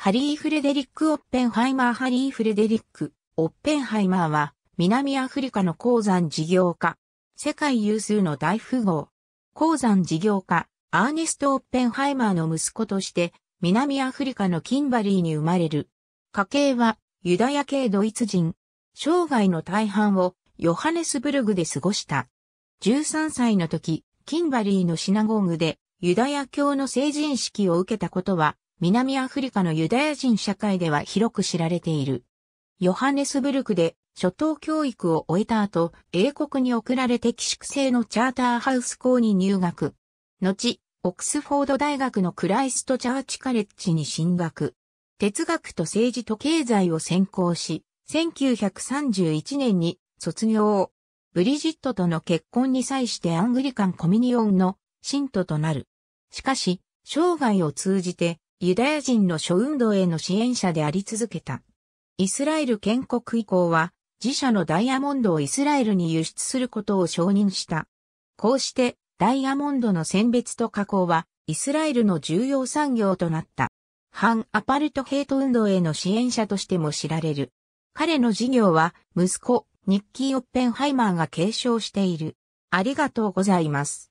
ハリー・フレデリック・オッペンハイマーハリー・フレデリック・オッペンハイマーは、南アフリカの鉱山事業家。世界有数の大富豪。鉱山事業家、アーネスト・オッペンハイマーの息子として、南アフリカのキンバリーに生まれる。家系は、ユダヤ系ドイツ人。生涯の大半を、ヨハネスブルグで過ごした。13歳の時、キンバリーのシナゴーグでユダヤ教の成人式を受けたことは南アフリカのユダヤ人社会では広く知られている。ヨハネスブルクで初等教育を終えた後、英国に送られて寄宿制のチャーターハウス校に入学。後、オックスフォード大学のクライストチャーチカレッジに進学。哲学と政治と経済を専攻し、1931年に卒業。ブリジットとの結婚に際してアングリカンコミニオンの信徒となる。しかし、生涯を通じてユダヤ人の諸運動への支援者であり続けた。イスラエル建国以降は、自社のダイヤモンドをイスラエルに輸出することを承認した。こうして、ダイヤモンドの選別と加工は、イスラエルの重要産業となった。反アパルトヘイト運動への支援者としても知られる。彼の事業は、息子、ニッキー・オッペンハイマーが継承している。ありがとうございます。